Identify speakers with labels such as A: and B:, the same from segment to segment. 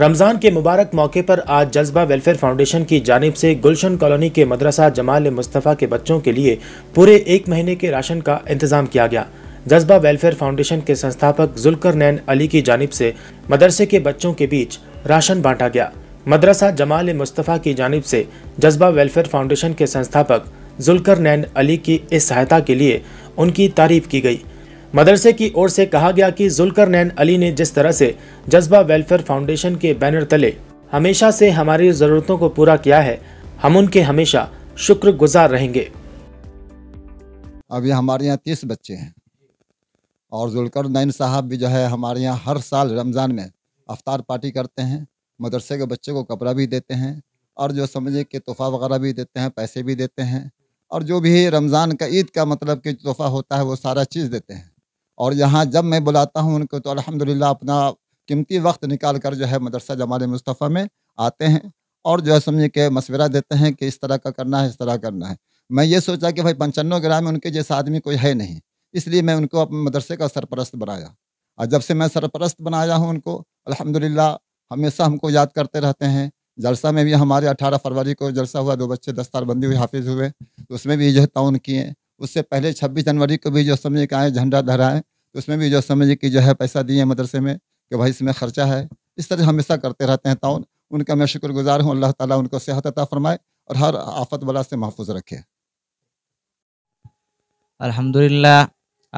A: रमज़ान के मुबारक मौके पर आज जज्बा वेलफेयर फाउंडेशन की जानब से गुलशन कॉलोनी के मदरसा जमाल मुस्तफ़ा के बच्चों के लिए पूरे एक महीने के राशन का इंतज़ाम किया गया जज्बा वेलफेयर फाउंडेशन के संस्थापक जुलकर नैन अली की जानब से मदरसे के बच्चों के बीच राशन बांटा गया मदरसा जमाल मुस्तफ़ा की जानब से जज्बा वेलफेयर फाउंडेशन के संस्थापक जुलकर नैन अली की इस सहायता के लिए उनकी तारीफ की गई मदरसे की ओर से कहा गया कि जुलकर नैन अली ने जिस तरह से जज्बा वेलफेयर फाउंडेशन के बैनर तले हमेशा से हमारी ज़रूरतों को पूरा किया है हम उनके हमेशा शुक्रगुजार रहेंगे अभी हमारे यहाँ तीस
B: बच्चे हैं और जुलकर नैन साहब भी जो है हमारे यहाँ हर साल रमज़ान में अफतार पार्टी करते हैं मदरसे के बच्चे को कपड़ा भी देते हैं और जो समझे कि तोहफ़ा वगैरह भी देते हैं पैसे भी देते हैं और जो भी रमज़ान का ईद का मतलब कि तोहफ़ा होता है वो सारा चीज़ देते हैं और यहाँ जब मैं बुलाता हूँ उनको तो अल्हम्दुलिल्लाह अपना कीमती वक्त निकाल कर जो है मदरसा जमाल मुस्तफ़ा में आते हैं और जो है समझ के मशवरा देते हैं कि इस तरह का करना है इस तरह करना है मैं ये सोचा कि भाई पंचानवे ग्राम में उनके जैसा आदमी कोई है नहीं इसलिए मैं उनको अपने मदरसे का सरपरस्त बनाया और जब से मैं सरपरस्त बनाया हूँ उनको अलहमदिल्ला हमेशा हमको याद करते रहते हैं जलसा में भी हमारे 18 फरवरी को जलसा हुआ दो बच्चे दस्तारबंदी हुई हाफिज हुए तो उसमें भी जो है ताउन किए उससे पहले 26 जनवरी को भी जो समझे के आए झंडा धराएँ तो उसमें भी जो समझिए कि जो है पैसा दिए मदरसे में कि भाई इसमें खर्चा है इस तरह हमेशा करते रहते हैं ताउन उनका मैं शुक्रगुजार हूँ अल्लाह ताला उनको सेहत अता फरमाए और हर आफत वाला से महफूज रखे
C: अल्हम्दुलिल्लाह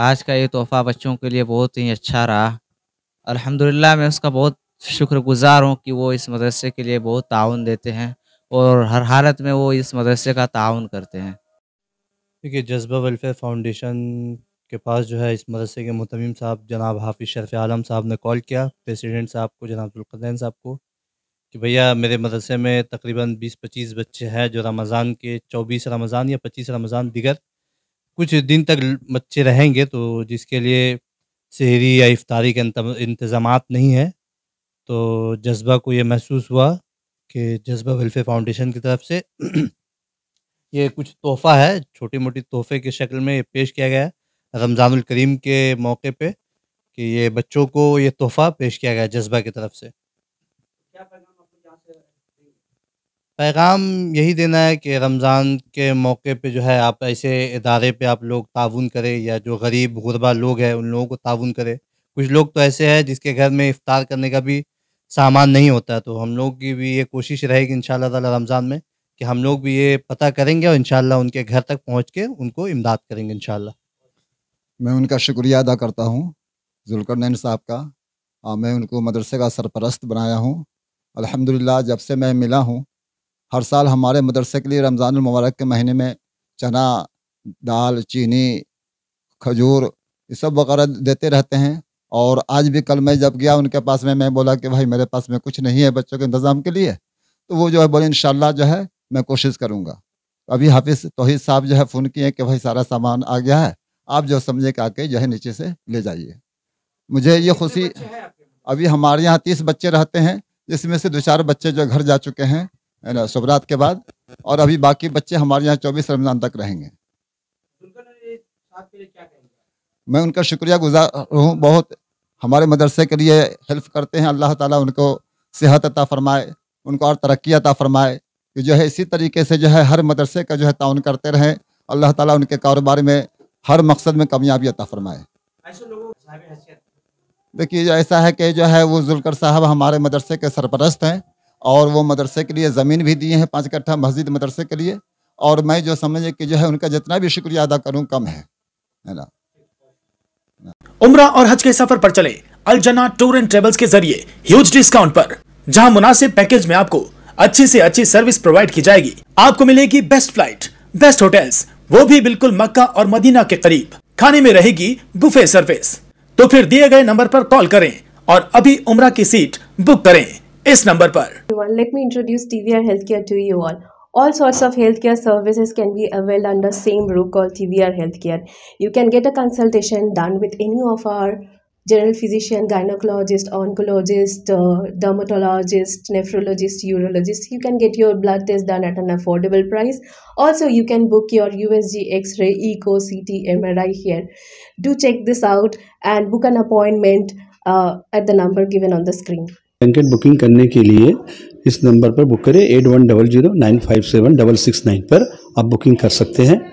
C: आज का ये तोहफ़ा बच्चों के लिए बहुत ही अच्छा रहा अल्हम्दुलिल्लाह मैं उसका बहुत शुक्रगुजार हूँ कि वो इस मदरसे के लिए बहुत ताउन देते हैं और हर हालत में वो इस मदरसे का ताउन करते हैं देखिए जज्बा वेलफेयर फाउंडेशन के पास जो है इस मदरसे के मुतमिम साहब जनाब हाफिज़ शरफ़ आलम साहब ने कॉल किया प्रेसिडेंट साहब को जनाब जुल्कदैन साहब को कि भैया मेरे मदरसे में तकरीबन 20-25 बच्चे हैं जो रमज़ान के 24 रमज़ान या 25 रमज़ान दिगर कुछ दिन तक बच्चे रहेंगे तो जिसके लिए शहरी या इफ्तारी के इंतज़ाम नहीं है तो जज्बा को ये महसूस हुआ कि जज्बा वेलफेयर फाउंडेशन की तरफ से ये कुछ तोहफ़ा है छोटी मोटी तोहफे की शक्ल में पेश किया गया है रमज़ानुल करीम के मौके पे कि ये बच्चों को ये तोहफ़ा पेश किया गया जज्बा की तरफ से पैगाम यही देना है कि रमज़ान के मौके पे जो है आप ऐसे इदारे पे आप लोग ताउन करें या जो गरीब गुरबा लोग हैं उन लोगों को ताउन करें कुछ लोग तो ऐसे हैं जिसके घर में इफ़ार करने का भी सामान नहीं होता तो हम लोग की भी ये कोशिश रहेगी इन शाह रमज़ान में कि हम लोग भी ये पता करेंगे और
B: इन उनके घर तक पहुँच के उनको इमदाद करेंगे इन मैं उनका शुक्रिया अदा करता हूँ जुलकर नैन साहब का आ, मैं उनको मदरसे का सरपरस्त बनाया हूँ अल्हम्दुलिल्लाह जब से मैं मिला हूँ हर साल हमारे मदरसे के लिए रमज़ान मुबारक के महीने में चना दाल चीनी खजूर ये सब वगैरह देते रहते हैं और आज भी कल मैं जब गया उनके पास में मैं बोला कि भाई मेरे पास में कुछ नहीं है बच्चों के इंतज़ाम के लिए तो वो जो है बोले इन जो है मैं कोशिश करूँगा अभी हाफिज़ तोहिद साहब जो है फ़ोन किए कि भाई सारा सामान आ गया है आप जो समझे के आके जो है नीचे से ले जाइए मुझे ये खुशी अभी हमारे यहाँ तीस बच्चे रहते हैं जिसमें से दो चार बच्चे जो घर जा चुके हैं शुभरात के बाद और अभी बाकी बच्चे हमारे यहाँ चौबीस रमजान तक रहेंगे मैं उनका शुक्रिया गुजार हूँ बहुत हमारे मदरसे के लिए हेल्प करते हैं अल्लाह ताला उनको सेहत अता फरमाए उनको और तरक्की अता फरमाए कि जो है इसी तरीके से जो है हर मदरसे का जो है ताउन करते रहें अल्लाह ताला उनके कारोबार में हर मकसद में कामयाबी अता फरमाए देखिए ऐसा है कि जो है वो जुलकर साहब हमारे मदरसे के सरपरस्त हैं और वो मदरसे के लिए ज़मीन भी दिए हैं पाँच कट्ठा मस्जिद मदरसे के लिए और
A: मैं जो समझे कि जो है उनका जितना भी शुक्रिया अदा करूँ कम है है ना उमरा और हज के सफर पर चले अलजना टूर एंड ट्रेवल्स के जरिए ह्यूज डिस्काउंट पर जहां मुनासिब पैकेज में आपको अच्छी से अच्छी सर्विस प्रोवाइड की जाएगी आपको मिलेगी बेस्ट फ्लाइट बेस्ट होटल्स वो भी बिल्कुल मक्का और मदीना के करीब खाने में रहेगी बुफे सर्विस तो फिर दिए गए नंबर पर कॉल करें और अभी उम्र की सीट बुक करें इस नंबर पर
C: let me introduce TVR health care to you all All sorts of healthcare services can be availed under same roof called TVR Healthcare. You can get a consultation done with any of our general physician, gynecologist, oncologist, uh, dermatologist, nephrologist, urologist. You can get your blood test done at an affordable price. Also, you can book your USG X ray, ECO, CT, MRI here. Do check this out and book an appointment uh, at the number given on the screen.
A: Blanket booking करने
C: के लिए इस number पर book करें eight पर आप booking कर सकते हैं